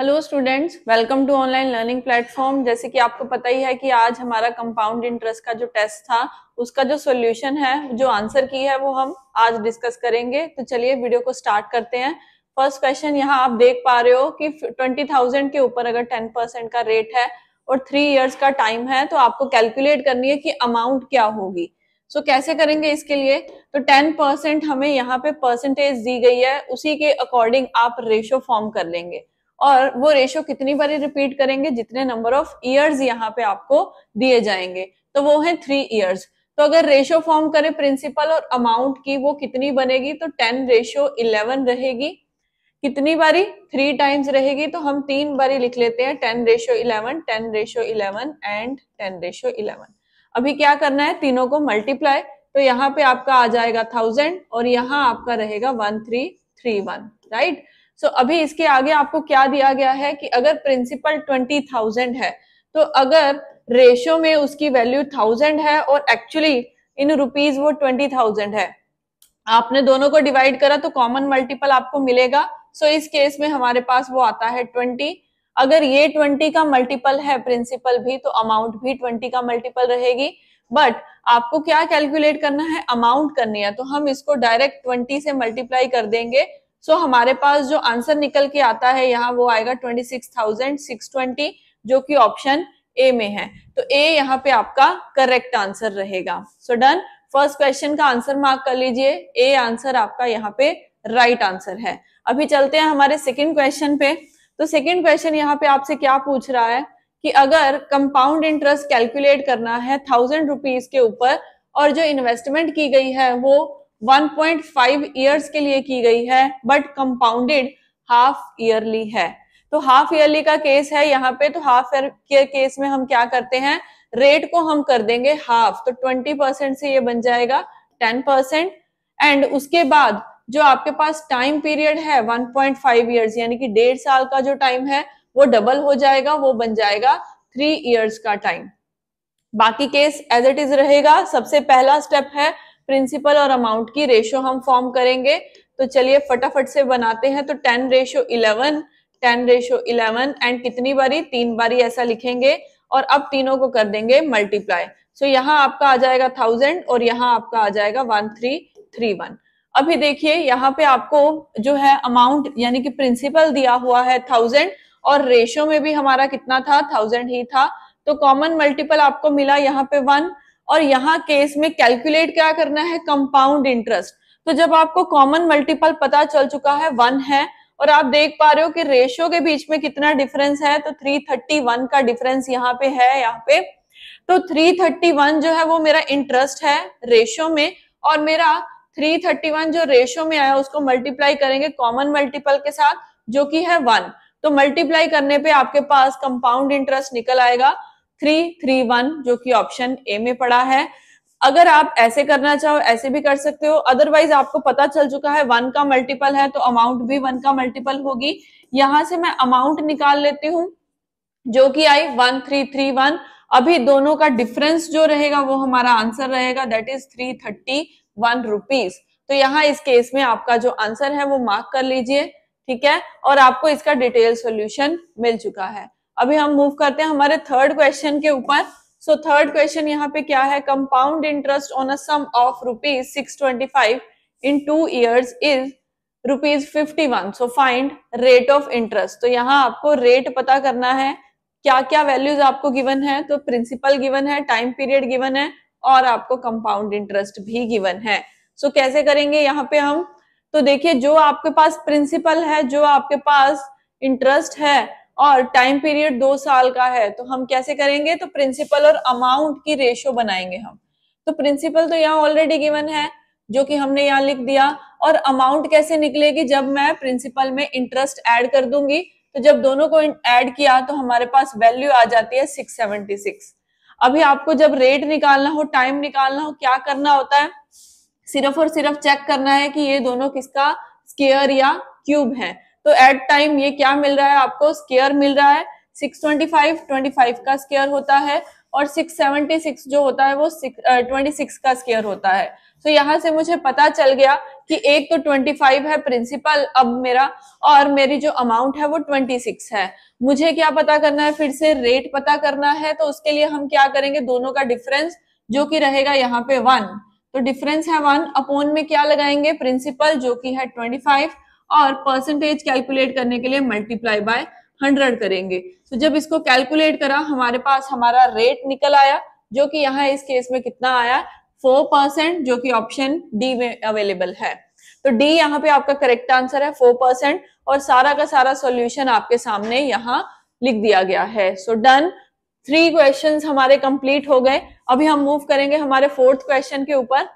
hello students welcome to online learning platform जैसे कि आपको पता ही है कि आज हमारा कंपाउंड इंटरेस्ट का जो टेस्ट था उसका जो सॉल्यूशन है जो आंसर की है वो हम आज डिस्कस करेंगे तो चलिए वीडियो को स्टार्ट करते हैं फर्स्ट क्वेश्चन यहाँ आप देख पा रहे हो कि ट्वेंटी थाउजेंड के ऊपर अगर टेन परसेंट का रेट है और थ्री ईयर्स का टाइम है तो आपको कैलकुलेट करनी है कि अमाउंट क्या होगी सो so, कैसे करेंगे इसके लिए तो टेन परसेंट हमें यहाँ पे परसेंटेज दी गई है उसी के अकॉर्डिंग आप रेशो फॉर्म कर लेंगे और वो रेशो कितनी बारी रिपीट करेंगे जितने नंबर ऑफ ईयर्स यहाँ पे आपको दिए जाएंगे तो वो है थ्री ईयर्स तो अगर रेशो फॉर्म करें प्रिंसिपल और अमाउंट की वो कितनी बनेगी तो टेन रेशो इलेवन रहेगी कितनी बारी थ्री टाइम्स रहेगी तो हम तीन बारी लिख लेते हैं ten ratio eleven ten ratio eleven and ten ratio eleven अभी क्या करना है तीनों को मल्टीप्लाई तो यहाँ पे आपका आ जाएगा थाउजेंड और यहाँ आपका रहेगा one three three one right so so, अभी इसके आगे आपको क्या दिया गया है कि अगर प्रिंसिपल ट्वेंटी थाउजेंड है तो अगर रेशो में उसकी वैल्यू थाउजेंड है और एक्चुअली इन रुपीज वो ट्वेंटी थाउजेंड है आपने दोनों को डिवाइड करा तो कॉमन मल्टीपल आपको मिलेगा सो so, इस केस में हमारे पास वो आता है ट्वेंटी अगर ये ट्वेंटी का मल्टीपल है प्रिंसिपल भी तो अमाउंट भी ट्वेंटी का मल्टीपल रहेगी बट आपको क्या कैलकुलेट करना है अमाउंट करनी है तो हम इसको डायरेक्ट ट्वेंटी से मल्टीप्लाई कर देंगे सो so, हमारे पास जो आंसर निकल के आता है यहाँ वो आएगा twenty six thousand six twenty जो कि ऑप्शन ए में है तो ए यहाँ पे आपका करेक्ट आंसर रहेगा सो डन फर्स्ट क्वेश्चन का आंसर मार्क कर लीजिए ए आंसर आपका यहाँ पे राइट right आंसर है अभी चलते हैं हमारे सेकेंड क्वेश्चन पे तो सेकेंड क्वेश्चन यहाँ पे आपसे क्या पूछ रहा है कि अगर कंपाउंड इंटरेस्ट कैलकुलेट करना है थाउजेंड रुपीज के ऊपर और जो इन्वेस्टमेंट की गई है वो 1.5 इयर्स के लिए की गई है बट कंपाउंडेड हाफ ईयरली है तो हाफ ईयरली का केस है यहाँ पे तो हाफ ईयर के केस में हम क्या करते हैं रेट को हम कर देंगे हाफ तो ट्वेंटी परसेंट से ये बन जाएगा टेन परसेंट एंड उसके बाद जो आपके पास टाइम पीरियड है 1.5 पॉइंट यानी कि डेढ़ साल का जो टाइम है वो डबल हो जाएगा वो बन जाएगा थ्री ईयर्स का टाइम बाकी केस एज इट इज रहेगा सबसे पहला स्टेप है प्रिंसिपल और अमाउंट की रेशो हम फॉर्म करेंगे तो चलिए फटाफट से बनाते हैं तो ten ratio eleven ten ratio eleven and कितनी बारी तीन बारी ऐसा लिखेंगे और अब तीनों को कर देंगे मल्टीप्लाई सो so, यहाँ आपका आ जाएगा थाउजेंड और यहाँ आपका आ जाएगा वन थ्री थ्री वन अभी देखिए यहाँ पे आपको जो है अमाउंट यानी कि प्रिंसिपल दिया हुआ है थाउजेंड और रेशो में भी हमारा कितना था थाउजेंड ही था तो कॉमन मल्टीपल आपको मिला यहाँ पे वन और यहाँ केस में कैलकुलेट क्या करना है कंपाउंड इंटरेस्ट तो जब आपको कॉमन मल्टीपल पता चल चुका है वन है और आप देख पा रहे हो कि रेशियो के बीच में कितना डिफरेंस है तो 331 का डिफरेंस यहाँ पे है यहाँ पे तो 331 जो है वो मेरा इंटरेस्ट है रेशियो में और मेरा 331 जो रेशियो में आया उसको मल्टीप्लाई करेंगे कॉमन मल्टीपल के साथ जो कि है वन तो मल्टीप्लाई करने पे आपके पास कंपाउंड इंटरेस्ट निकल आएगा थ्री थ्री वन जो कि ऑप्शन ए में पड़ा है अगर आप ऐसे करना चाहो ऐसे भी कर सकते हो अदरवाइज आपको पता चल चुका है वन का मल्टीपल है तो अमाउंट भी वन का मल्टीपल होगी यहां से मैं अमाउंट निकाल लेती हूँ जो कि आई वन थ्री थ्री वन अभी दोनों का डिफरेंस जो रहेगा वो हमारा आंसर रहेगा that is three thirty one rupees तो यहाँ इस केस में आपका जो आंसर है वो मार्क कर लीजिए ठीक है और आपको इसका डिटेल सॉल्यूशन मिल चुका है अभी हम मूव करते हैं हमारे थर्ड क्वेश्चन के ऊपर सो थर्ड क्वेश्चन यहाँ पे क्या है compound interest on a sum of rupees six twenty five in two years is rupees fifty one so find rate of interest तो यहाँ आपको रेट पता करना है क्या क्या वैल्यूज आपको गिवन तो है तो प्रिंसिपल गिवन है टाइम पीरियड गिवन है और आपको कंपाउंड इंटरेस्ट भी गिवन है सो so, कैसे करेंगे यहाँ पे हम तो देखिए जो आपके पास प्रिंसिपल है जो आपके पास इंटरेस्ट है और टाइम पीरियड दो साल का है तो हम कैसे करेंगे तो प्रिंसिपल और अमाउंट की रेशो बनाएंगे हम तो प्रिंसिपल तो यहाँ ऑलरेडी गिवन है जो कि हमने यहाँ लिख दिया और अमाउंट कैसे निकलेगी जब मैं प्रिंसिपल में इंटरेस्ट ऐड कर दूंगी तो जब दोनों को ऐड किया तो हमारे पास वैल्यू आ जाती है 676 अभी आपको जब रेट निकालना हो टाइम निकालना हो क्या करना होता है सिर्फ और सिर्फ चेक करना है कि ये दोनों किसका स्केयर या क्यूब है तो एट टाइम ये क्या मिल रहा है आपको स्केयर मिल रहा है 625 25 का स्केयर होता है और 676 जो होता है वो ट्वेंटी सिक्स का स्केयर होता है तो यहाँ से मुझे पता चल गया कि एक तो 25 है प्रिंसिपल अब मेरा और मेरी जो अमाउंट है वो 26 है मुझे क्या पता करना है फिर से रेट पता करना है तो उसके लिए हम क्या करेंगे दोनों का डिफरेंस जो कि रहेगा यहाँ पे वन तो डिफरेंस है वन अपोन में क्या लगाएंगे प्रिंसिपल जो कि है ट्वेंटी फाइव और परसेंटेज कैलकुलेट करने के लिए मल्टीप्लाई बाय हंड्रेड करेंगे तो जब इसको कैलकुलेट करा हमारे पास हमारा रेट निकल आया जो कि यहाँ इस केस में कितना आया फोर परसेंट जो कि ऑप्शन डी में अवेलेबल है तो डी यहाँ पे आपका करेक्ट आंसर है फोर परसेंट और सारा का सारा सॉल्यूशन आपके सामने यहाँ लिख दिया गया है सो डन थ्री क्वेश्चंस हमारे कंप्लीट हो गए अभी हम मूव करेंगे हमारे फोर्थ क्वेश्चन के ऊपर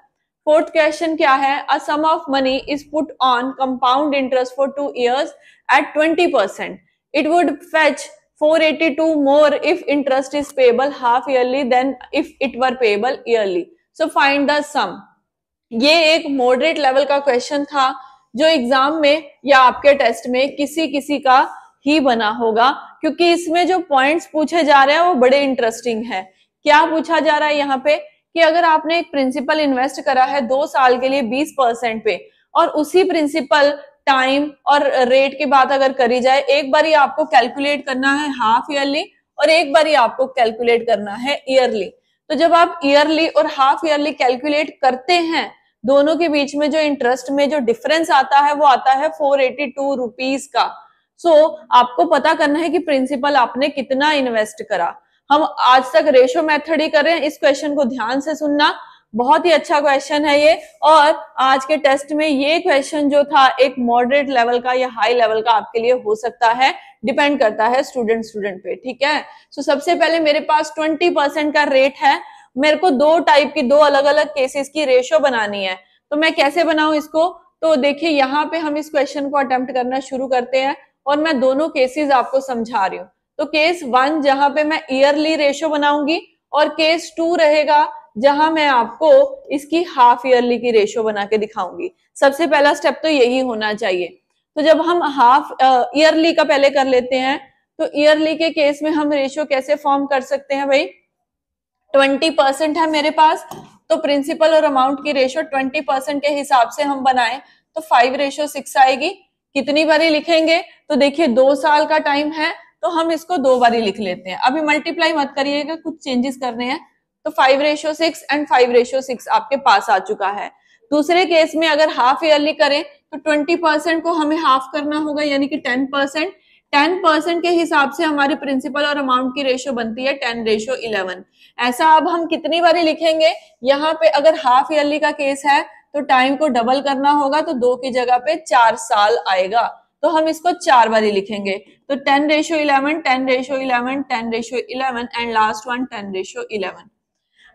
फोर्थ क्वेश्चन क्या है a sum of money is put on compound interest for two years at twenty percent it would fetch 482 more if interest is payable half yearly than if it were payable yearly so find the sum ये एक moderate level का question था जो exam में या आपके test में किसी किसी का ही बना होगा क्योंकि इसमें जो पॉइंट्स पूछे जा रहे हैं वो बड़े इंटरेस्टिंग है क्या पूछा जा रहा है यहाँ पे कि अगर आपने एक प्रिंसिपल इन्वेस्ट करा है दो साल के लिए बीस परसेंट पे और उसी प्रिंसिपल टाइम और रेट की बात अगर करी जाए एक बार ही आपको कैलकुलेट करना है हाफ ईयरली और एक बार ही आपको कैलकुलेट करना है ईयरली तो जब आप ईयरली और हाफ ईयरली कैलकुलेट करते हैं दोनों के बीच में जो इंटरेस्ट में जो डिफरेंस आता है वो आता है फोर एटी टू रुपीज का सो so, आपको पता करना है कि प्रिंसिपल आपने कितना इन्वेस्ट करा हम आज तक रेशो मेथड ही करें इस क्वेश्चन को ध्यान से सुनना बहुत ही अच्छा क्वेश्चन है ये और आज के टेस्ट में ये क्वेश्चन जो था एक मॉडरेट लेवल का या हाई लेवल का आपके लिए हो सकता है डिपेंड करता है स्टूडेंट स्टूडेंट पे ठीक है सो so, सबसे पहले मेरे पास ट्वेंटी परसेंट का रेट है मेरे को दो टाइप की दो अलग अलग केसेस की रेशो बनानी है तो मैं कैसे बनाऊ इसको तो देखिए यहाँ पे हम इस क्वेश्चन को अटेम्प्ट करना शुरू करते हैं और मैं दोनों केसेस आपको समझा रही हूँ तो केस वन जहां पे मैं ईयरली रेशो बनाऊंगी और केस टू रहेगा जहां मैं आपको इसकी हाफ ईयरली की रेशो बना के दिखाऊंगी सबसे पहला स्टेप तो यही होना चाहिए तो जब हम हाफ ईयरली का पहले कर लेते हैं तो ईयरली के केस में हम रेशियो कैसे फॉर्म कर सकते हैं भाई ट्वेंटी परसेंट है मेरे पास तो प्रिंसिपल और अमाउंट की रेशियो ट्वेंटी परसेंट के हिसाब से हम बनाए तो फाइव रेशियो सिक्स आएगी कितनी बारी लिखेंगे तो देखिए दो साल का टाइम है तो हम इसको दो बारी लिख लेते हैं अभी मल्टीप्लाई मत करिएगा कुछ चेंजेस करने हैं तो five ratio six and five ratio six आपके पास आ चुका है दूसरे केस में अगर हाफ ईयरली करें तो ट्वेंटी परसेंट को हमें हाफ करना होगा यानी कि टेन परसेंट टेन परसेंट के हिसाब से हमारी प्रिंसिपल और अमाउंट की रेशियो बनती है टेन रेशियो इलेवन ऐसा अब हम कितनी बारी लिखेंगे यहाँ पे अगर हाफ ईयरली का केस है तो टाइम को डबल करना होगा तो दो की जगह पे चार साल आएगा तो हम इसको चार बारी लिखेंगे तो ten ratio eleven ten ratio eleven ten ratio eleven and last one ten ratio eleven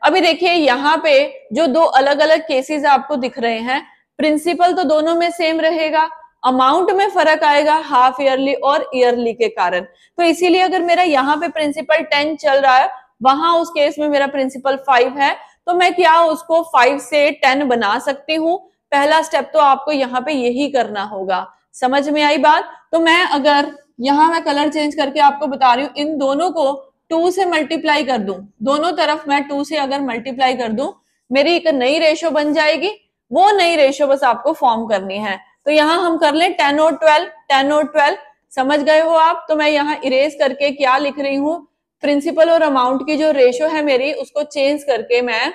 अभी देखिए यहाँ पे जो दो अलग अलग केसेस आपको दिख रहे हैं प्रिंसिपल तो दोनों में सेम रहेगा अमाउंट में फर्क आएगा हाफ ईयरली और ईयरली के कारण तो इसीलिए अगर मेरा यहाँ पे प्रिंसिपल टेन चल रहा है वहां उस केस में मेरा प्रिंसिपल फाइव है तो मैं क्या उसको फाइव से टेन बना सकती हूँ पहला स्टेप तो आपको यहाँ पे यही करना होगा समझ में आई बात तो मैं अगर यहां मैं कलर चेंज करके आपको बता रही हूं इन दोनों को टू से मल्टीप्लाई कर दू दोनों तरफ मैं टू से अगर मल्टीप्लाई कर दू मेरी एक नई रेशो बन जाएगी वो नई रेशो बस आपको फॉर्म करनी है तो यहाँ हम कर लें टेन और ट्वेल्व टेन और ट्वेल्व समझ गए हो आप तो मैं यहाँ इरेज करके क्या लिख रही हूँ प्रिंसिपल और अमाउंट की जो रेशो है मेरी उसको चेंज करके मैं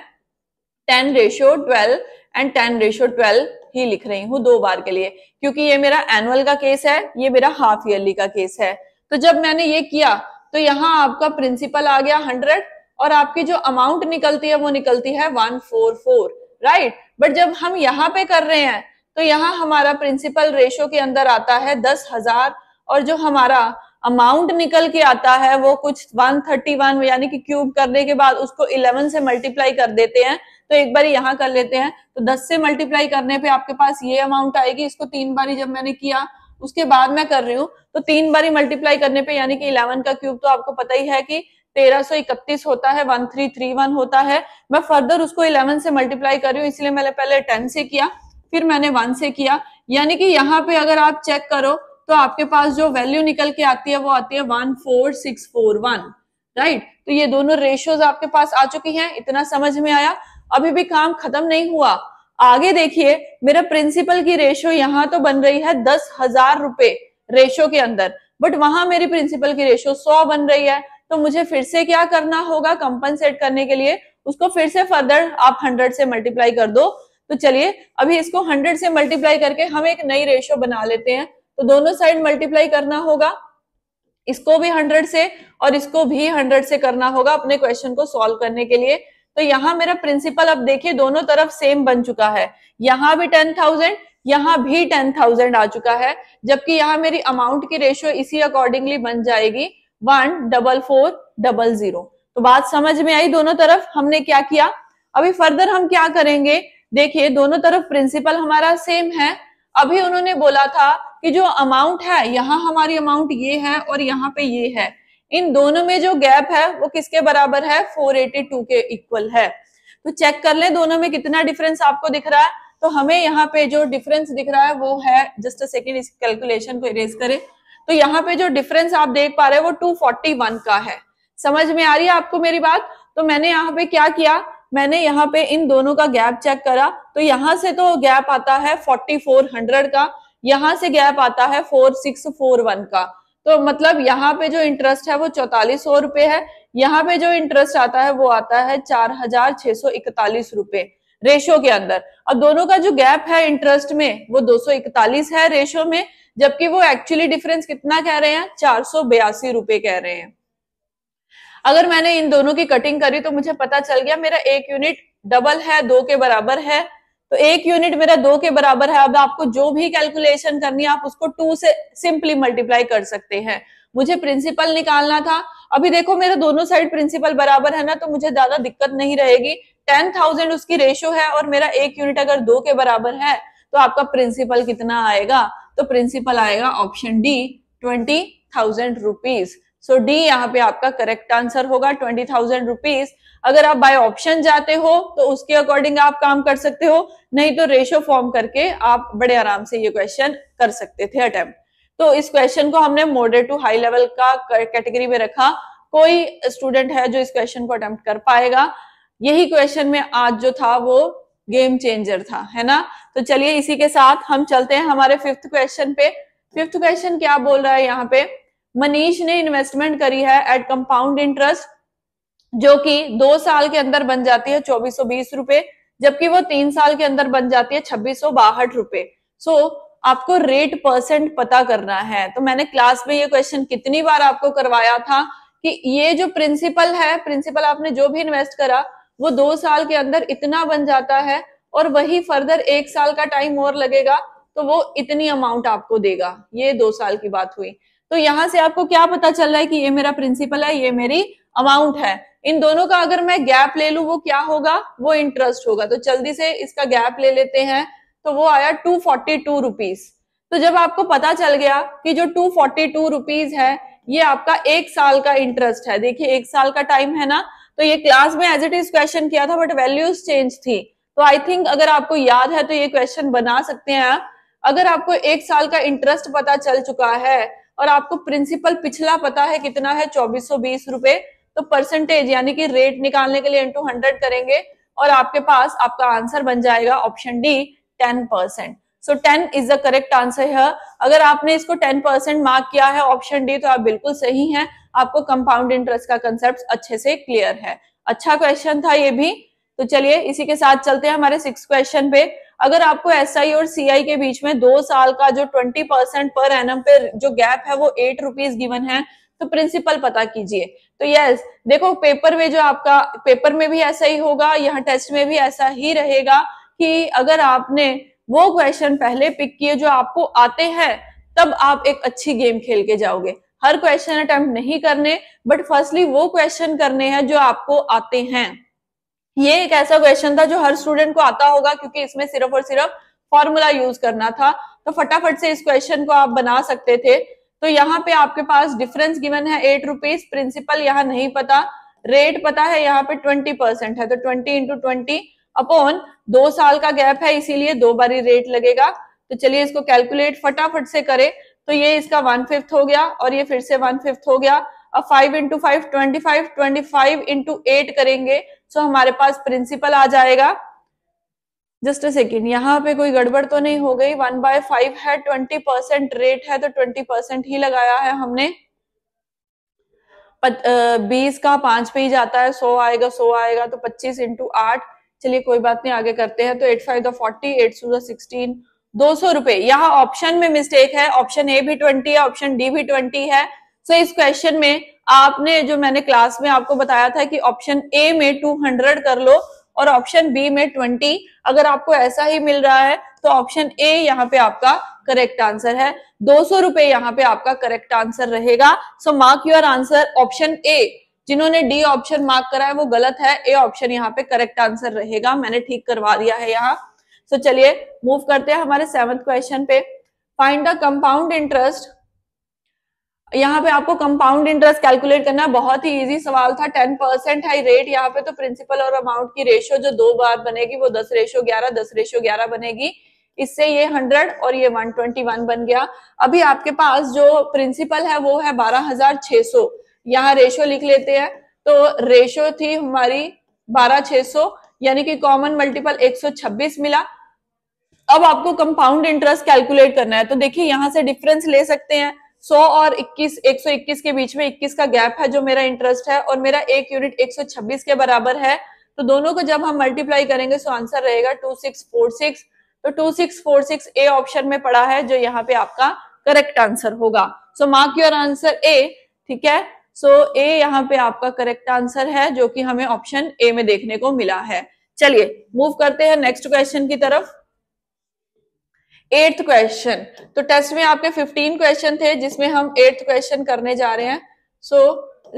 ten ratio twelve and ten ratio twelve ही लिख रही हूँ दो बार के लिए क्योंकि ये मेरा एनुअल का केस है ये मेरा हाफ ईयरली का केस है तो जब मैंने ये किया तो यहाँ आपका प्रिंसिपल आ गया हंड्रेड और आपकी जो अमाउंट निकलती है वो निकलती है one four four right but जब हम यहाँ पे कर रहे हैं तो यहाँ हमारा प्रिंसिपल रेशो के अंदर आता है दस हजार और जो हमारा अमाउंट निकल के आता है वो कुछ 131 यानी कि क्यूब करने के बाद उसको 11 से मल्टीप्लाई कर देते हैं तो एक बार यहाँ कर लेते हैं तो 10 से मल्टीप्लाई करने पे आपके पास ये अमाउंट आएगी इसको तीन बारी जब मैंने किया उसके बाद मैं कर रही हूँ तो तीन बारी मल्टीप्लाई करने पे यानी कि 11 का क्यूब तो आपको पता ही है कि तेरह होता है वन होता है मैं फर्दर उसको इलेवन से मल्टीप्लाई कर रही हूँ इसलिए मैंने पहले टेन से किया फिर मैंने वन से किया यानी कि यहाँ पे अगर आप चेक करो तो आपके पास जो वैल्यू निकल के आती है वो आती है one four six four one right तो ये दोनों रेशियोज आपके पास आ चुकी हैं इतना समझ में आया अभी भी काम खत्म नहीं हुआ आगे देखिए मेरा प्रिंसिपल की रेशियो यहाँ तो बन रही है दस हजार रुपए रेशियो के अंदर बट वहां मेरी प्रिंसिपल की रेशियो सौ बन रही है तो मुझे फिर से क्या करना होगा कंपनसेट करने के लिए उसको फिर से फर्दर आप हंड्रेड से मल्टीप्लाई कर दो तो चलिए अभी इसको हंड्रेड से मल्टीप्लाई करके हम एक नई रेशियो बना लेते हैं तो दोनों साइड मल्टीप्लाई करना होगा इसको भी हंड्रेड से और इसको भी हंड्रेड से करना होगा अपने क्वेश्चन को सॉल्व करने के लिए तो यहाँ मेरा प्रिंसिपल अब देखिए दोनों तरफ सेम बन चुका है यहाँ भी टेन थाउजेंड यहाँ भी टेन थाउजेंड आ चुका है जबकि यहाँ मेरी अमाउंट की रेशियो इसी अकॉर्डिंगली बन जाएगी one double four double zero तो बात समझ में आई दोनों तरफ हमने क्या किया अभी फर्दर हम क्या करेंगे देखिए दोनों तरफ प्रिंसिपल हमारा सेम है अभी उन्होंने बोला था कि जो अमाउंट है यहाँ हमारी अमाउंट ये है और यहाँ पे ये है इन दोनों में जो गैप है वो किसके बराबर है 482 के इक्वल है तो चेक कर ले दोनों में कितना डिफरेंस आपको दिख रहा है तो हमें यहाँ पे जो डिफरेंस दिख रहा है वो है जस्ट अ सेकेंड इस कैलकुलेशन को इरेज करें तो यहाँ पे जो डिफरेंस आप देख पा रहे हैं वो वन का है समझ में आ रही है आपको मेरी बात तो मैंने यहाँ पे क्या किया मैंने यहाँ पे इन दोनों का गैप चेक करा तो यहाँ से तो गैप आता है 4400 का यहां से गैप आता है फोर सिक्स फोर वन का तो मतलब यहाँ पे जो इंटरेस्ट है वो चौतालीस सौ रुपए है यहाँ पे जो इंटरेस्ट आता है वो आता है चार हजार छह सौ इकतालीस रुपए रेशो के अंदर अब दोनों का जो गैप है इंटरेस्ट में वो दो सौ इकतालीस है रेशो में जबकि वो एक्चुअली डिफरेंस कितना कह रहे हैं चार सौ बयासी रुपए कह रहे हैं अगर मैंने इन दोनों की कटिंग करी तो मुझे पता चल गया मेरा एक यूनिट डबल है दो के बराबर है तो एक यूनिट मेरा दो के बराबर है अब आपको जो भी कैलकुलेशन करनी है आप उसको टू से सिंपली मल्टीप्लाई कर सकते हैं मुझे प्रिंसिपल निकालना था अभी देखो मेरा दोनों साइड प्रिंसिपल बराबर है ना तो मुझे ज्यादा दिक्कत नहीं रहेगी टेन थाउजेंड उसकी रेशियो है और मेरा एक यूनिट अगर दो के बराबर है तो आपका प्रिंसिपल कितना आएगा तो प्रिंसिपल आएगा option D twenty thousand rupees so D यहाँ पे आपका करेक्ट आंसर होगा ट्वेंटी थाउजेंड रुपीज अगर आप बाय ऑप्शन जाते हो तो उसके अकॉर्डिंग आप काम कर सकते हो नहीं तो रेशो फॉर्म करके आप बड़े आराम से ये क्वेश्चन कर सकते थे अटेम्प्ट तो इस क्वेश्चन को हमने मोडर टू हाई लेवल का कैटेगरी में रखा कोई स्टूडेंट है जो इस क्वेश्चन को अटेम्प्ट कर पाएगा यही क्वेश्चन में आज जो था वो गेम चेंजर था है ना तो चलिए इसी के साथ हम चलते हैं हमारे फिफ्थ क्वेश्चन पे फिफ्थ क्वेश्चन क्या बोल रहा है यहाँ पे मनीष ने इन्वेस्टमेंट करी है एट कंपाउंड इंटरेस्ट जो कि दो साल के अंदर बन जाती है चौबीस सौ बीस रुपए जबकि वो तीन साल के अंदर बन जाती है छब्बीस सौ बाहठ रुपए सो आपको रेट परसेंट पता करना है तो मैंने क्लास में ये क्वेश्चन कितनी बार आपको करवाया था कि ये जो प्रिंसिपल है प्रिंसिपल आपने जो भी इन्वेस्ट करा वो दो साल के अंदर इतना बन जाता है और वही फर्दर एक साल का टाइम और लगेगा तो वो इतनी अमाउंट आपको देगा ये दो साल की बात हुई तो यहां से आपको क्या पता चल रहा है कि ये मेरा प्रिंसिपल है ये मेरी अमाउंट है इन दोनों का अगर मैं गैप ले लू वो क्या होगा वो इंटरेस्ट होगा तो जल्दी से इसका गैप ले लेते हैं तो वो आया टू फोर्टी टू रुपीज तो जब आपको पता चल गया कि जो टू फोर्टी टू रुपीज है ये आपका एक साल का इंटरेस्ट है देखिए एक साल का टाइम है ना तो ये क्लास में एज इट इज क्वेश्चन किया था बट वैल्यूज चेंज थी तो आई थिंक अगर आपको याद है तो ये क्वेश्चन बना सकते हैं आप अगर आपको एक साल का इंटरेस्ट पता चल चुका है और आपको प्रिंसिपल पिछला पता है कितना है चौबीस सौ बीस रुपए तो परसेंटेज यानी कि रेट निकालने के लिए इंटू हंड्रेड करेंगे और आपके पास आपका आंसर बन जाएगा option D ten percent so ten is the correct answer है अगर आपने इसको टेन परसेंट मार्क किया है ऑप्शन डी तो आप बिल्कुल सही हैं आपको कंपाउंड इंटरेस्ट का कंसेप्ट अच्छे से क्लियर है अच्छा क्वेश्चन था ये भी तो चलिए इसी के साथ चलते हैं हमारे सिक्स क्वेश्चन पे अगर आपको एस SI और सी के बीच में दो साल का जो ट्वेंटी परसेंट पर एन पे जो गैप है वो एट रुपीज गिवन है तो प्रिंसिपल पता कीजिए तो यस देखो पेपर में जो आपका पेपर में भी ऐसा ही होगा यहाँ टेस्ट में भी ऐसा ही रहेगा कि अगर आपने वो क्वेश्चन पहले पिक किए जो आपको आते हैं तब आप एक अच्छी गेम खेल के जाओगे हर क्वेश्चन अटेम्प्ट नहीं करने बट फर्स्टली वो क्वेश्चन करने हैं जो आपको आते हैं ये एक ऐसा क्वेश्चन था जो हर स्टूडेंट को आता होगा क्योंकि इसमें सिर्फ और सिर्फ फॉर्मूला यूज करना था तो फटाफट से इस क्वेश्चन को आप बना सकते थे तो यहाँ पे आपके पास डिफरेंस गिवन है एट रुपीज प्रिंसिपल यहाँ नहीं पता रेट पता है यहाँ पे ट्वेंटी परसेंट है तो ट्वेंटी इंटू ट्वेंटी अपॉन दो साल का गैप है इसीलिए दो बारी रेट लगेगा तो चलिए इसको कैलकुलेट फटाफट से करें तो ये इसका वन फिफ्थ हो गया और ये फिर से वन फिफ्थ हो गया अब five into five twenty five twenty five into eight करेंगे सो तो हमारे पास प्रिंसिपल आ जाएगा जस्ट अ सेकेंड यहाँ पे कोई गड़बड़ तो नहीं हो गई वन बाय फाइव है ट्वेंटी परसेंट रेट है तो ट्वेंटी परसेंट ही लगाया है हमने बीस का पांच पे ही जाता है सो आएगा सो आएगा तो पच्चीस इंटू आठ चलिए कोई बात नहीं आगे करते हैं तो eight five the eight so sixteen दो सौ रुपए यहाँ ऑप्शन में मिस्टेक है ऑप्शन ए भी ट्वेंटी है ऑप्शन डी भी ट्वेंटी है सो इस क्वेश्चन में आपने जो मैंने क्लास में आपको बताया था कि ऑप्शन ए में टू हंड्रेड कर लो और ऑप्शन बी में ट्वेंटी अगर आपको ऐसा ही मिल रहा है तो ऑप्शन ए यहाँ पे आपका करेक्ट आंसर है दो सौ रुपए यहाँ पे आपका करेक्ट आंसर रहेगा so mark your answer option A जिन्होंने डी ऑप्शन मार्क करा है वो गलत है ए ऑप्शन यहाँ पे करेक्ट आंसर रहेगा मैंने ठीक करवा दिया है यहाँ सो so, चलिए मूव करते हैं हमारे सेवंथ क्वेश्चन पे फाइंड द कंपाउंड इंटरेस्ट यहाँ पे आपको कंपाउंड इंटरेस्ट कैलकुलेट करना बहुत ही इजी सवाल था टेन परसेंट है रेट यहाँ पे तो प्रिंसिपल और अमाउंट की रेशियो जो दो बार बनेगी वो दस रेशियो ग्यारह दस रेशियो ग्यारह बनेगी इससे ये हंड्रेड और ये वन ट्वेंटी वन बन गया अभी आपके पास जो प्रिंसिपल है वो है बारह हजार छह सौ यहाँ रेशियो लिख लेते हैं तो रेशियो थी हमारी बारह छह सौ यानी कि कॉमन मल्टीपल एक सौ छब्बीस मिला अब आपको कंपाउंड इंटरेस्ट कैलकुलेट करना है तो देखिए यहाँ से डिफरेंस ले सकते हैं 100 और 21 121 के बीच में 21 का गैप है जो मेरा इंटरेस्ट है और मेरा एक यूनिट 126 के बराबर है तो दोनों को जब हम मल्टीप्लाई करेंगे तो आंसर रहेगा 2646 तो 2646 ए ऑप्शन में पड़ा है जो यहाँ पे आपका करेक्ट आंसर होगा so mark your answer A ठीक है सो so, ए यहाँ पे आपका करेक्ट आंसर है जो कि हमें ऑप्शन ए में देखने को मिला है चलिए मूव करते हैं नेक्स्ट क्वेश्चन की तरफ एट्थ क्वेश्चन तो टेस्ट में आपके 15 क्वेश्चन थे जिसमें हम एट्थ क्वेश्चन करने जा रहे हैं सो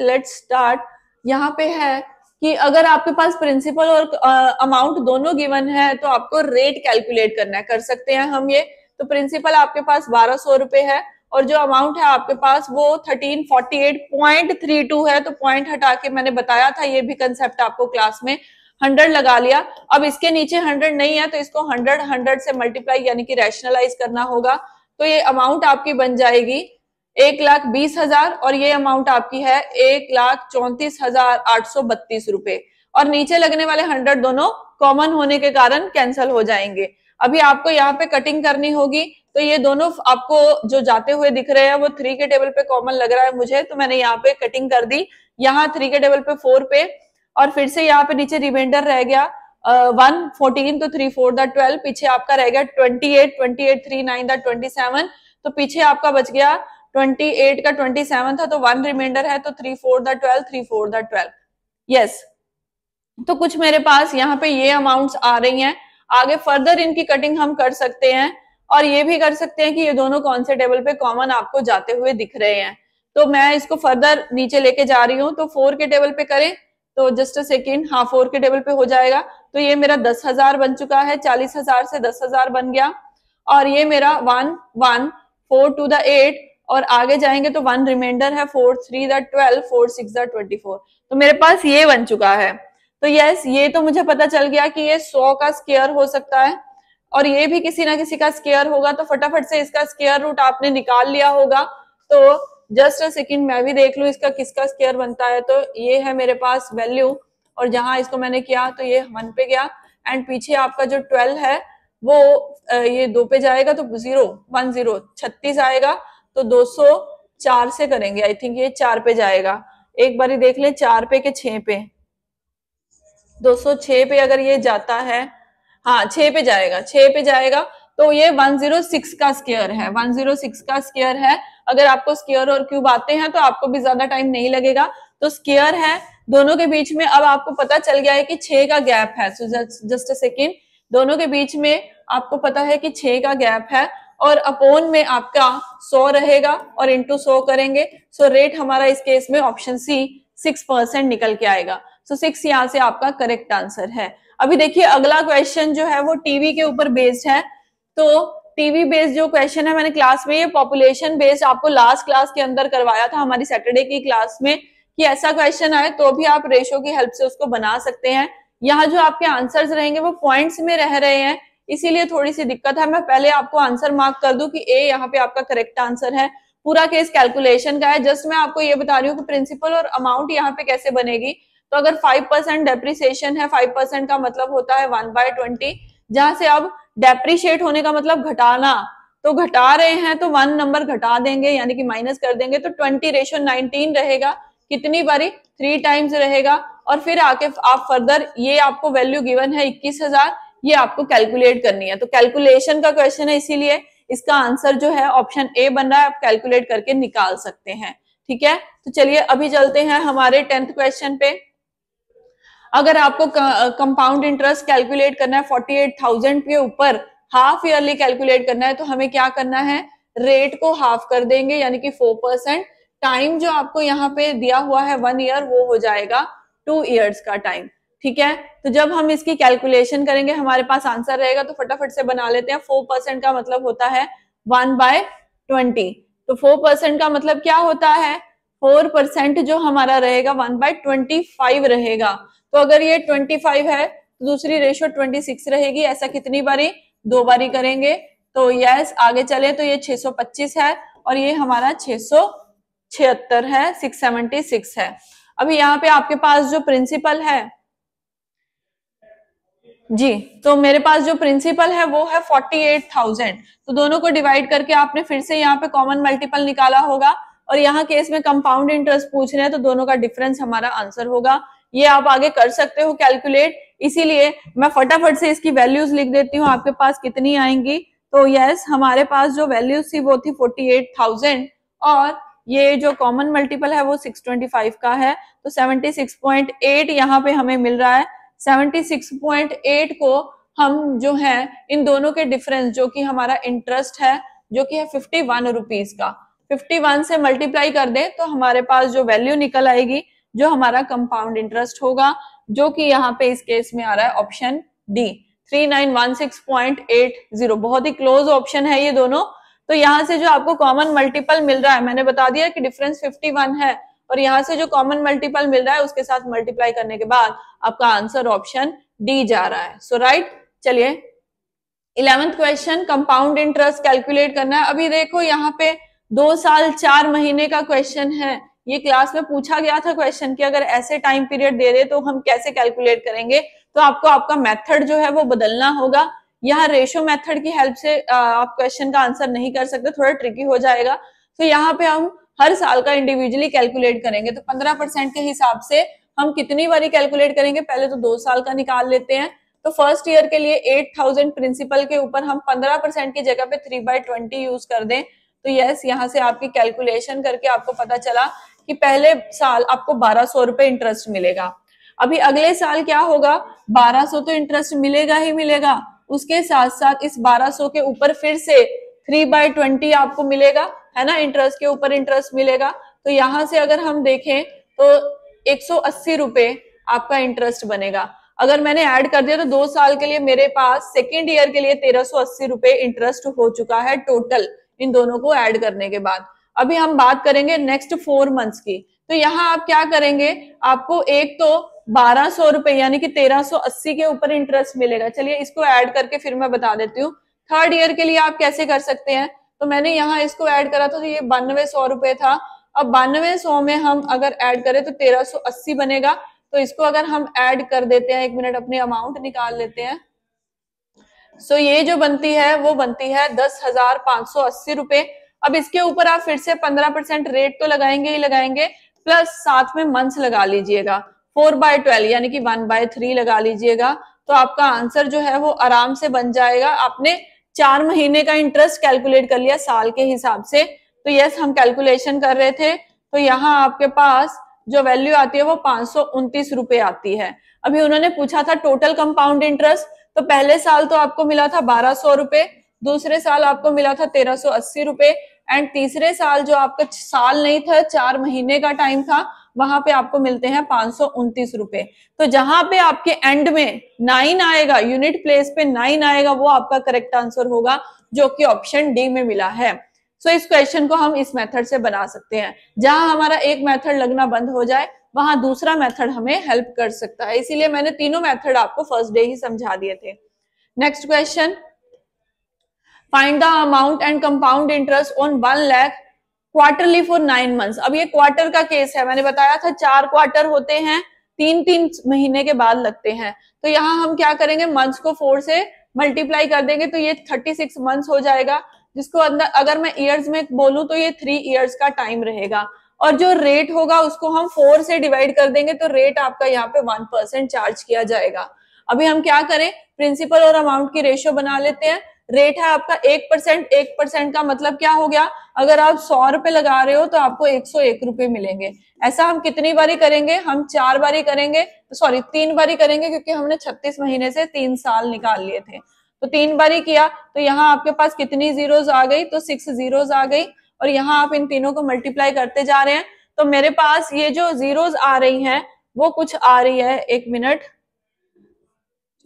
लेट स्टार्ट यहाँ पे है कि अगर आपके पास प्रिंसिपल और अमाउंट uh, दोनों गिवन है तो आपको रेट कैलकुलेट करना है कर सकते हैं हम ये तो प्रिंसिपल आपके पास बारह सौ रुपए है और जो अमाउंट है आपके पास वो thirteen forty eight point three two है तो पॉइंट हटा के मैंने बताया था ये भी कंसेप्ट आपको क्लास में हंड्रेड लगा लिया अब इसके नीचे हंड्रेड नहीं है तो इसको हंड्रेड हंड्रेड से मल्टीप्लाई यानी कि रैशनलाइज करना होगा तो ये अमाउंट आपकी बन जाएगी एक लाख बीस हजार और ये अमाउंट आपकी है एक लाख चौंतीस हजार आठ सौ बत्तीस रुपए और नीचे लगने वाले हंड्रेड दोनों कॉमन होने के कारण कैंसिल हो जाएंगे अभी आपको यहाँ पे कटिंग करनी होगी तो ये दोनों आपको जो जाते हुए दिख रहे हैं वो थ्री के टेबल पे कॉमन लग रहा है मुझे तो मैंने यहाँ पे कटिंग कर दी यहाँ थ्री के टेबल पे फोर पे और फिर से यहाँ पे नीचे रिमाइंडर रह गया वन uh, फोर्टीन तो थ्री फोर द ट्वेल्व पीछे आपका रह गया twenty eight twenty eight three nine the twenty seven तो पीछे आपका बच गया ट्वेंटी एट का ट्वेंटी सेवन था तो वन रिमाइंडर है तो three four the twelve three four the twelve yes तो कुछ मेरे पास यहाँ पे ये अमाउंट्स आ रही हैं आगे फर्दर इनकी कटिंग हम कर सकते हैं और ये भी कर सकते हैं कि ये दोनों कौन से टेबल पे कॉमन आपको जाते हुए दिख रहे हैं तो मैं इसको फर्दर नीचे लेके जा रही हूँ तो फोर के टेबल पे करें तो जस्ट अ सेकेंड हाँ फोर के टेबल पे हो जाएगा तो ये मेरा दस हजार बन चुका है चालीस हजार से दस हजार बन गया और ये मेरा one one four two the eight और आगे जाएंगे तो वन रिमाइंडर है four three the twelve four six the twenty four तो मेरे पास ये बन चुका है तो यस ये तो मुझे पता चल गया कि ये सौ का स्केयर हो सकता है और ये भी किसी ना किसी का स्केयर होगा तो फटाफट से इसका स्केयर रूट आपने निकाल लिया होगा तो जस्ट अ सेकेंड मैं भी देख लू इसका किसका स्केयर बनता है तो ये है मेरे पास वैल्यू और जहां इसको मैंने किया तो ये वन पे गया एंड पीछे आपका जो ट्वेल्व है वो ये दो पे जाएगा तो जीरो वन जीरो छत्तीस आएगा तो दो सौ चार से करेंगे आई थिंक ये चार पे जाएगा एक बार देख ले चार पे के छ पे दो सौ छह पे अगर ये जाता है हाँ छ पे जाएगा छ पे जाएगा तो ये 106 का स्केयर है 106 का स्केयर है अगर आपको स्केयर और क्यूब आते हैं तो आपको भी ज्यादा टाइम नहीं लगेगा तो स्केयर है दोनों के बीच में अब आपको पता चल गया है कि छह का गैप है सो जस्ट अ सेकेंड दोनों के बीच में आपको पता है कि छह का गैप है और अपोन में आपका सौ रहेगा और इंटू सौ करेंगे सो रेट हमारा इस केस में ऑप्शन सी सिक्स परसेंट निकल के आएगा सो सिक्स यहाँ से आपका करेक्ट आंसर है अभी देखिए अगला क्वेश्चन जो है वो टीवी के ऊपर बेस्ड है तो टीवी बेस्ड जो क्वेश्चन है मैंने क्लास में ये पॉपुलेशन बेस्ड आपको लास्ट क्लास के अंदर करवाया था हमारी सैटरडे की क्लास में कि ऐसा क्वेश्चन आए तो भी आप रेशो की हेल्प से उसको बना सकते हैं यहाँ जो आपके आंसर्स रहेंगे वो पॉइंट्स में रह रहे हैं इसीलिए थोड़ी सी दिक्कत है मैं पहले आपको आंसर मार्क कर दूं कि ए यहाँ पे आपका करेक्ट आंसर है पूरा केस कैलकुलेशन का है जस्ट मैं आपको ये बता रही हूँ कि प्रिंसिपल और अमाउंट यहाँ पे कैसे बनेगी तो अगर फाइव परसेंट डेप्रिसिएशन है फाइव परसेंट का मतलब होता है वन बाय ट्वेंटी जहां से अब डेप्रिशिएट होने का मतलब घटाना तो घटा रहे हैं तो वन नंबर घटा देंगे यानी कि माइनस कर देंगे तो ट्वेंटी रेशो नाइनटीन रहेगा कितनी बारी थ्री टाइम्स रहेगा और फिर आके आप फर्दर ये आपको वैल्यू गिवन है इक्कीस हजार ये आपको कैलकुलेट करनी है तो कैलकुलेशन का क्वेश्चन है इसीलिए इसका आंसर जो है ऑप्शन ए बन रहा है आप कैलकुलेट करके निकाल सकते हैं ठीक है तो चलिए अभी चलते हैं हमारे टेंथ क्वेश्चन पे अगर आपको कंपाउंड इंटरेस्ट कैलकुलेट करना है फोर्टी एट थाउजेंड के ऊपर हाफ ईयरली कैलकुलेट करना है तो हमें क्या करना है रेट को हाफ कर देंगे यानी कि फोर परसेंट टाइम जो आपको यहाँ पे दिया हुआ है वन ईयर वो हो जाएगा टू ईयर्स का टाइम ठीक है तो जब हम इसकी कैलकुलेशन करेंगे हमारे पास आंसर रहेगा तो फटाफट से बना लेते हैं फोर परसेंट का मतलब होता है वन बाय ट्वेंटी तो फोर परसेंट का मतलब क्या होता है फोर परसेंट जो हमारा रहेगा वन बाय ट्वेंटी फाइव रहेगा तो अगर ये 25 है तो दूसरी रेशियो 26 रहेगी ऐसा कितनी बारी दो बारी करेंगे तो यस आगे चले तो ये 625 है और ये हमारा छिहत्तर है 676 है अभी यहाँ पे आपके पास जो प्रिंसिपल है जी तो मेरे पास जो प्रिंसिपल है वो है 48,000 तो दोनों को डिवाइड करके आपने फिर से यहाँ पे कॉमन मल्टीपल निकाला होगा और यहाँ केस में कंपाउंड इंटरेस्ट पूछ रहे हैं तो दोनों का डिफरेंस हमारा आंसर होगा ये आप आगे कर सकते हो कैलकुलेट इसीलिए मैं फटाफट से इसकी वैल्यूज लिख देती हूँ आपके पास कितनी आएंगी तो यस हमारे पास जो वैल्यूज थी वो थी 48,000 और ये जो कॉमन मल्टीपल है वो 625 का है तो 76.8 यहाँ पे हमें मिल रहा है 76.8 को हम जो है इन दोनों के डिफरेंस जो कि हमारा इंटरेस्ट है जो कि है फिफ्टी वन रुपीज का 51 से मल्टीप्लाई कर दें तो हमारे पास जो वैल्यू निकल आएगी जो हमारा कंपाउंड इंटरेस्ट होगा जो कि यहाँ पे इस केस में आ रहा है ऑप्शन डी 3916.80 बहुत ही क्लोज ऑप्शन है ये दोनों तो यहाँ से जो आपको कॉमन मल्टीपल मिल रहा है मैंने बता दिया कि डिफरेंस 51 है और यहाँ से जो कॉमन मल्टीपल मिल रहा है उसके साथ मल्टीप्लाई करने के बाद आपका आंसर ऑप्शन डी जा रहा है सो राइट चलिए eleventh question compound interest calculate करना है अभी देखो यहाँ पे दो साल चार महीने का क्वेश्चन है ये क्लास में पूछा गया था क्वेश्चन कि अगर ऐसे टाइम पीरियड दे दे तो हम कैसे कैलकुलेट करेंगे तो आपको आपका मेथड जो है वो बदलना होगा यहाँ रेशो मेथड की हेल्प से आप क्वेश्चन का आंसर नहीं कर सकते थोड़ा ट्रिकी हो जाएगा तो यहाँ पे हम हर साल का इंडिविजुअली कैलकुलेट करेंगे तो पंद्रह परसेंट के हिसाब से हम कितनी बारी कैलकुलेट करेंगे पहले तो दो साल का निकाल लेते हैं तो फर्स्ट ईयर के लिए एट थाउजेंड प्रिंसिपल के ऊपर हम पंद्रह परसेंट की जगह पे थ्री बाय ट्वेंटी यूज कर दें तो यस यहाँ से आपकी कैलकुलेशन करके आपको पता चला कि पहले साल आपको बारह सौ रुपए इंटरेस्ट मिलेगा अभी अगले साल क्या होगा बारह सौ तो इंटरेस्ट मिलेगा ही मिलेगा उसके साथ साथ इस बारह सौ के ऊपर फिर से थ्री बाय ट्वेंटी आपको मिलेगा है ना इंटरेस्ट के ऊपर इंटरेस्ट मिलेगा तो यहाँ से अगर हम देखें तो एक सौ अस्सी रुपए आपका इंटरेस्ट बनेगा अगर मैंने ऐड कर दिया तो दो साल के लिए मेरे पास सेकेंड ईयर के लिए तेरह सौ अस्सी रुपए इंटरेस्ट हो चुका है टोटल इन दोनों को ऐड करने के बाद अभी हम बात करेंगे नेक्स्ट फोर मंथ्स की तो यहाँ आप क्या करेंगे आपको एक तो बारह सौ रुपए यानी कि तेरह सौ अस्सी के ऊपर इंटरेस्ट मिलेगा चलिए इसको ऐड करके फिर मैं बता देती हूँ थर्ड ईयर के लिए आप कैसे कर सकते हैं तो मैंने यहाँ इसको ऐड करा था तो ये बानवे सौ रुपए था अब बानवे सौ में हम अगर ऐड करें तो तेरह सौ अस्सी बनेगा तो इसको अगर हम ऐड कर देते हैं एक मिनट अपने अमाउंट निकाल लेते हैं सो ये जो बनती है वो बनती है दस हजार पांच सौ अस्सी रुपए अब इसके ऊपर आप फिर से पंद्रह परसेंट रेट तो लगाएंगे ही लगाएंगे प्लस साथ में मंथ्स लगा लीजिएगा फोर बाय ट्वेल्व यानी कि वन बाय थ्री लगा लीजिएगा तो आपका आंसर जो है वो आराम से बन जाएगा आपने चार महीने का इंटरेस्ट कैलकुलेट कर लिया साल के हिसाब से तो यस हम कैलकुलेशन कर रहे थे तो यहाँ आपके पास जो वैल्यू आती है वो पांच सौ उनतीस रुपए आती है अभी उन्होंने पूछा था टोटल कंपाउंड इंटरेस्ट तो पहले साल तो आपको मिला था बारह सौ रुपए दूसरे साल आपको मिला था तेरह सौ अस्सी रुपए एंड तीसरे साल जो आपका साल नहीं था चार महीने का टाइम था वहां पे आपको मिलते हैं पांच सौ रुपए तो जहां पे आपके एंड में नाइन आएगा यूनिट प्लेस पे नाइन आएगा वो आपका करेक्ट आंसर होगा जो कि ऑप्शन डी में मिला है सो so, इस क्वेश्चन को हम इस मेथड से बना सकते हैं जहां हमारा एक मेथड लगना बंद हो जाए वहां दूसरा मेथड हमें हेल्प कर सकता है इसीलिए मैंने तीनों मेथड आपको फर्स्ट डे ही समझा दिए थे next question find the amount and compound interest on one lakh quarterly for nine months अब ये क्वार्टर का केस है मैंने बताया था चार क्वार्टर होते हैं तीन तीन महीने के बाद लगते हैं तो यहाँ हम क्या करेंगे मंथ्स को फोर से मल्टीप्लाई कर देंगे तो ये थर्टी सिक्स मंथ्स हो जाएगा जिसको अंदर अगर मैं इयर्स में बोलूं तो ये थ्री इयर्स का टाइम रहेगा और जो रेट होगा उसको हम फोर से डिवाइड कर देंगे तो रेट आपका यहाँ पे वन परसेंट चार्ज किया जाएगा अभी हम क्या करें प्रिंसिपल और अमाउंट की रेशियो बना लेते हैं रेट है आपका एक परसेंट एक परसेंट का मतलब क्या हो गया अगर आप सौ रुपए लगा रहे हो तो आपको एक सौ एक रुपए मिलेंगे ऐसा हम कितनी बारी करेंगे हम चार बारी करेंगे सॉरी तीन बारी करेंगे क्योंकि हमने छत्तीस महीने से तीन साल निकाल लिए थे तो तीन बारी किया तो यहाँ आपके पास कितनी जीरोज आ गई तो सिक्स जीरोज आ गई और यहाँ आप इन तीनों को मल्टीप्लाई करते जा रहे हैं तो मेरे पास ये जो जीरोज आ रही हैं वो कुछ आ रही है एक मिनट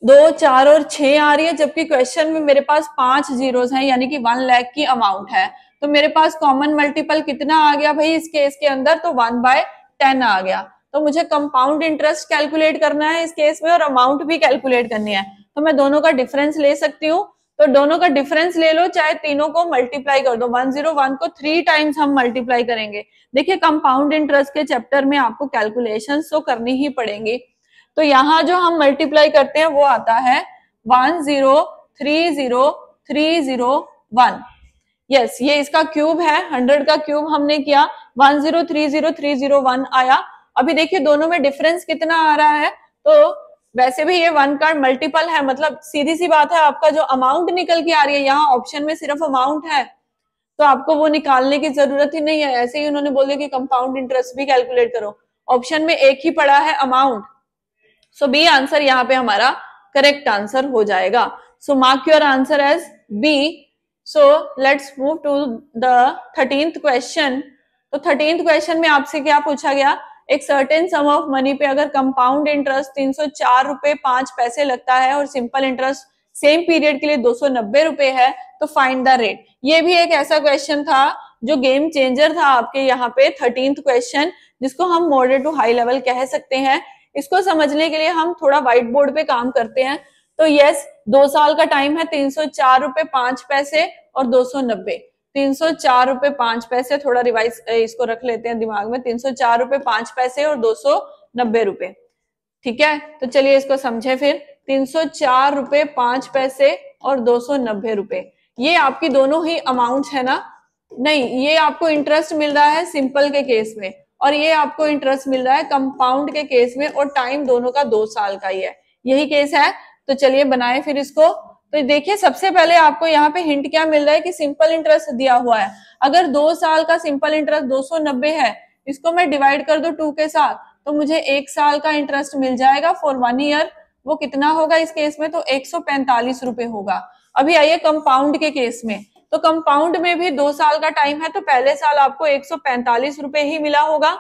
दो चार और छह आ रही है जबकि क्वेश्चन में मेरे पास पांच जीरोस हैं यानी कि वन लैख की अमाउंट है तो मेरे पास कॉमन मल्टीपल कितना आ गया भाई इस केस के अंदर तो वन बाय टेन आ गया तो मुझे कंपाउंड इंटरेस्ट कैलकुलेट करना है इस केस में और अमाउंट भी कैलकुलेट करनी है तो मैं दोनों का डिफरेंस ले सकती हूँ तो दोनों का डिफरेंस ले लो चाहे तीनों को मल्टीप्लाई कर दो वन जीरो वन को थ्री टाइम्स हम मल्टीप्लाई करेंगे देखिए कंपाउंड इंटरेस्ट के चैप्टर में आपको कैलकुलेशन तो करनी ही पड़ेंगी तो यहाँ जो हम मल्टीप्लाई करते हैं वो आता है one zero three zero three zero one yes ये इसका क्यूब है हंड्रेड का क्यूब हमने किया one zero three zero three zero one आया अभी देखिए दोनों में डिफरेंस कितना आ रहा है तो वैसे भी ये वन कार्ड मल्टीपल है मतलब सीधी सी बात है आपका जो अमाउंट निकल के आ रही है यहाँ ऑप्शन में सिर्फ अमाउंट है तो आपको वो निकालने की जरूरत ही नहीं है ऐसे ही उन्होंने बोल दिया कि कंपाउंड इंटरेस्ट भी कैलकुलेट करो ऑप्शन में एक ही पड़ा है अमाउंट सो बी आंसर यहाँ पे हमारा करेक्ट आंसर हो जाएगा so mark your answer as B so let's move to the thirteenth question तो थर्टींथ क्वेश्चन में आपसे क्या पूछा गया एक सर्टेन सम ऑफ मनी पे अगर कंपाउंड इंटरेस्ट तीन सौ चार रुपए पांच पैसे लगता है और सिंपल इंटरेस्ट सेम पीरियड के लिए दो सौ नब्बे रुपए है तो फाइंड द रेट ये भी एक ऐसा क्वेश्चन था जो गेम चेंजर था आपके यहाँ पे थर्टींथ क्वेश्चन जिसको हम मॉडल टू हाई लेवल कह सकते हैं इसको समझने के लिए हम थोड़ा व्हाइट बोर्ड पे काम करते हैं तो यस दो साल का टाइम है तीन सौ चार रुपए पांच पैसे और दो सौ नब्बे तीन सौ चार रुपए पांच पैसे थोड़ा रिवाइज इसको रख लेते हैं दिमाग में तीन सौ चार रुपए पांच पैसे और दो सौ नब्बे रुपए ठीक है तो चलिए इसको समझे फिर तीन सौ चार रुपए पांच पैसे और दो सौ नब्बे रुपए ये आपकी दोनों ही अमाउंट है ना नहीं ये आपको इंटरेस्ट मिल रहा है सिंपल के केस में और ये आपको इंटरेस्ट मिल रहा है कंपाउंड के केस में और टाइम दोनों का दो साल का ही है यही केस है तो चलिए बनाए फिर इसको तो देखिए सबसे पहले आपको यहाँ पे हिंट क्या मिल रहा है कि सिंपल इंटरेस्ट दिया हुआ है अगर दो साल का सिंपल इंटरेस्ट दो है इसको मैं डिवाइड कर दू टू के साथ तो मुझे एक साल का इंटरेस्ट मिल जाएगा फॉर वन ईयर वो कितना होगा इस केस में तो एक सौ होगा अभी आइए कंपाउंड के केस में तो कंपाउंड में भी दो साल का टाइम है तो पहले साल आपको एक रुपए ही मिला होगा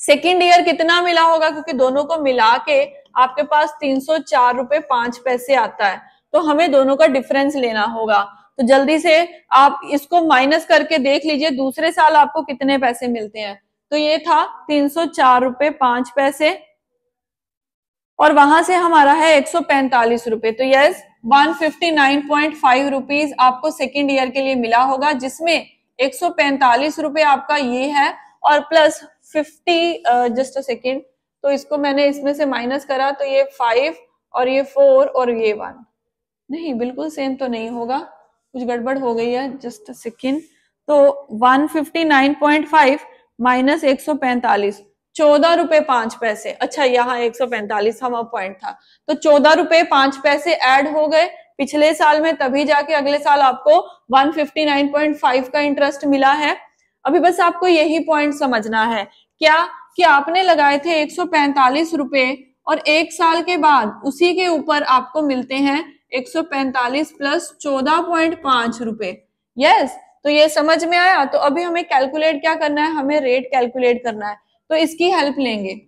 सेकेंड ईयर कितना मिला होगा क्योंकि दोनों को मिला के आपके पास तीन सौ चार रुपए पांच पैसे आता है तो हमें दोनों का डिफरेंस लेना होगा तो जल्दी से आप इसको माइनस करके देख लीजिए दूसरे साल आपको कितने पैसे मिलते हैं तो ये था तीन सौ चार रुपए पांच पैसे और वहां से हमारा है एक सौ पैंतालीस रुपए तो यस 159.5 रुपीस आपको सेकेंड ईयर के लिए मिला होगा जिसमें एक सौ रुपए आपका ये है और प्लस 50 जस्ट अ सेकेंड तो इसको मैंने इसमें से माइनस करा तो ये फाइव और ये फोर और ये वन नहीं बिल्कुल सेम तो नहीं होगा कुछ गड़बड़ हो गई है जस्ट अ सेकेंड तो 159.5 माइनस 145 चौदह रुपए पांच पैसे अच्छा यहाँ एक सौ हम पॉइंट था तो चौदह रुपए पांच पैसे ऐड हो गए पिछले साल में तभी जाके अगले साल आपको 159.5 का इंटरेस्ट मिला है अभी बस आपको यही पॉइंट समझना है क्या कि आपने लगाए थे एक सौ रुपए और एक साल के बाद उसी के ऊपर आपको मिलते हैं 145 प्लस 14.5 रुपए यस तो ये समझ में आया तो अभी हमें कैलकुलेट क्या करना है हमें रेट कैलकुलेट करना है तो इसकी हेल्प लेंगे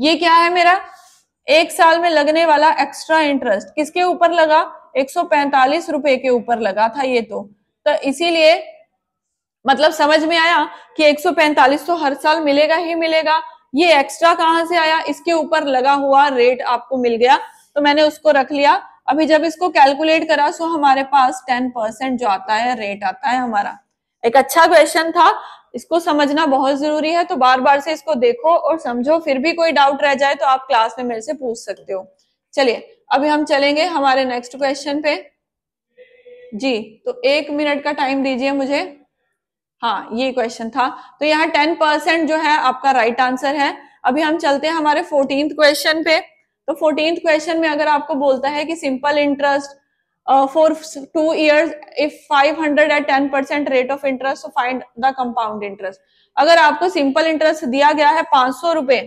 ये क्या है मेरा एक साल में लगने वाला एक्स्ट्रा इंटरेस्ट किसके ऊपर लगा एक रुपए के ऊपर लगा था ये तो तो इसीलिए मतलब समझ में आया कि 145 तो हर साल मिलेगा ही मिलेगा ये एक्स्ट्रा कहाँ से आया इसके ऊपर लगा हुआ रेट आपको मिल गया तो मैंने उसको रख लिया अभी जब इसको कैलकुलेट करा सो हमारे पास 10 परसेंट जो आता है रेट आता है हमारा एक अच्छा क्वेश्चन था इसको समझना बहुत जरूरी है तो बार बार से इसको देखो और समझो फिर भी कोई डाउट रह जाए तो आप क्लास में मेरे से पूछ सकते हो चलिए अभी हम चलेंगे हमारे नेक्स्ट क्वेश्चन पे जी तो एक मिनट का टाइम दीजिए मुझे हाँ ये क्वेश्चन था तो यहाँ टेन परसेंट जो है आपका राइट right आंसर है अभी हम चलते हैं हमारे फोर्टीन क्वेश्चन पे तो फोर्टींथ क्वेश्चन में अगर आपको बोलता है कि simple interest uh, for two years if 500 at 10 percent rate of interest find the compound interest अगर आपको सिंपल इंटरेस्ट दिया गया है पांच सौ रुपए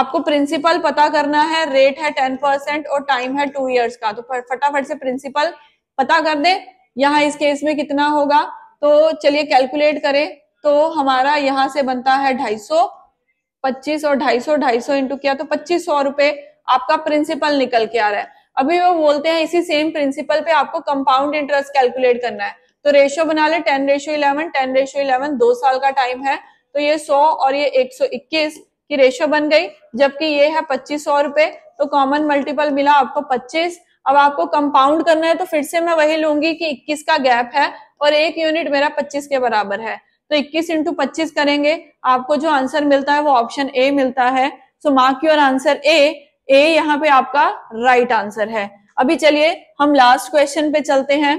आपको प्रिंसिपल पता करना है रेट है टेन परसेंट और टाइम है टू इयर्स का तो फटाफट से प्रिंसिपल पता कर दे यहाँ इस केस में कितना होगा तो चलिए कैलकुलेट करें तो हमारा यहाँ से बनता है ढाई सौ पच्चीस और ढाई सौ ढाई सौ इंटू किया तो पच्चीस सौ रुपए आपका प्रिंसिपल निकल के आ रहा है अभी वो बोलते हैं इसी सेम प्रिंसिपल पे आपको कंपाउंड इंटरेस्ट कैलकुलेट करना है तो रेशियो बना ले ten ratio eleven ten ratio eleven दो साल का टाइम है तो ये सौ और ये एक सौ इक्कीस की रेशियो बन गई जबकि ये है पच्चीस सौ रुपए तो कॉमन मल्टीपल मिला आपको पच्चीस अब आपको कंपाउंड करना है तो फिर से मैं वही लूंगी कि इक्कीस का गैप है और एक यूनिट मेरा पच्चीस के बराबर है तो इक्कीस इंटू पच्चीस करेंगे आपको जो आंसर मिलता है वो ऑप्शन ए मिलता है so mark your answer A A यहाँ पे आपका राइट right आंसर है अभी चलिए हम लास्ट क्वेश्चन पे चलते हैं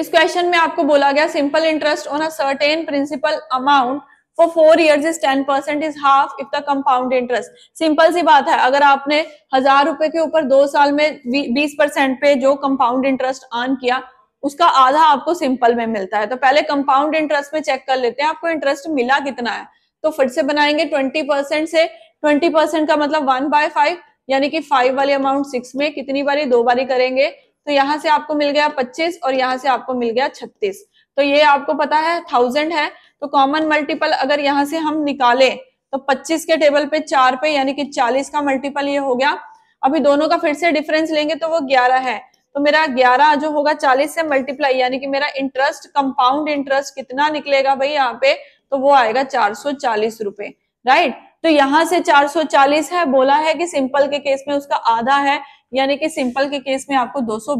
इस क्वेश्चन में आपको बोला गया simple interest on a certain principal amount for four years is ten percent is half if the compound interest simple सी बात है अगर आपने हजार रुपए के ऊपर दो साल में बीस परसेंट पे जो कंपाउंड इंटरेस्ट ऑन किया उसका आधा आपको सिंपल में मिलता है तो पहले कंपाउंड इंटरेस्ट में चेक कर लेते हैं आपको इंटरेस्ट मिला कितना है तो फिर से बनाएंगे ट्वेंटी परसेंट से ट्वेंटी परसेंट का मतलब वन बाय फाइव यानी कि फाइव वाली अमाउंट सिक्स में कितनी बारी दो बारी करेंगे तो यहाँ से आपको मिल गया पच्चीस और यहाँ से आपको मिल गया छत्तीस तो ये आपको पता है थाउजेंड है तो कॉमन मल्टीपल अगर यहाँ से हम निकाले तो पच्चीस के टेबल पे चार पे यानी कि चालीस का मल्टीपल ये हो गया अभी दोनों का फिर से डिफरेंस लेंगे तो वो ग्यारह है तो मेरा ग्यारह जो होगा चालीस से मल्टीप्लाई यानी कि मेरा इंटरेस्ट कंपाउंड इंटरेस्ट कितना निकलेगा भाई यहाँ पे तो वो आएगा चार सौ चालीस रुपए राइट तो यहाँ से 440 है बोला है कि सिंपल के केस में उसका आधा है यानी कि सिंपल के केस में आपको दो सौ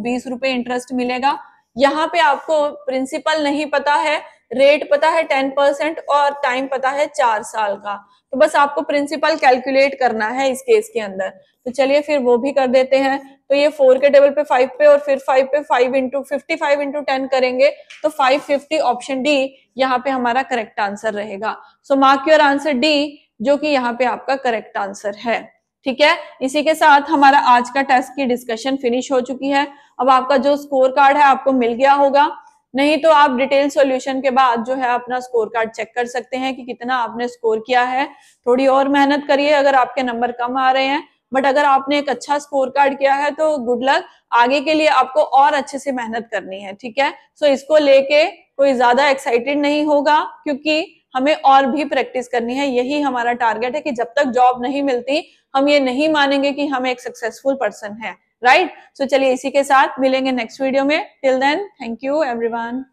इंटरेस्ट मिलेगा यहाँ पे आपको प्रिंसिपल नहीं पता है रेट पता है टेन परसेंट और टाइम पता है चार साल का तो बस आपको प्रिंसिपल कैलकुलेट करना है इस केस के अंदर तो चलिए फिर वो भी कर देते हैं तो ये फोर के टेबल पे फाइव पे और फिर फाइव पे five into fifty five into ten करेंगे तो फाइव फिफ्टी ऑप्शन डी यहाँ पे हमारा करेक्ट आंसर रहेगा so mark your answer D जो कि यहाँ पे आपका करेक्ट आंसर है ठीक है इसी के साथ हमारा आज का टेस्ट की डिस्कशन फिनिश हो चुकी है अब आपका जो स्कोर कार्ड है आपको मिल गया होगा नहीं तो आप डिटेल सॉल्यूशन के बाद जो है अपना स्कोर कार्ड चेक कर सकते हैं कि कितना आपने स्कोर किया है थोड़ी और मेहनत करिए अगर आपके नंबर कम आ रहे हैं बट अगर आपने एक अच्छा स्कोर कार्ड किया है तो गुड लक आगे के लिए आपको और अच्छे से मेहनत करनी है ठीक है सो इसको लेके कोई ज्यादा एक्साइटेड नहीं होगा क्योंकि हमें और भी प्रैक्टिस करनी है यही हमारा टारगेट है कि जब तक जॉब नहीं मिलती हम ये नहीं मानेंगे कि हम एक सक्सेसफुल पर्सन है राइट सो चलिए इसी के साथ मिलेंगे नेक्स्ट वीडियो में till then thank you everyone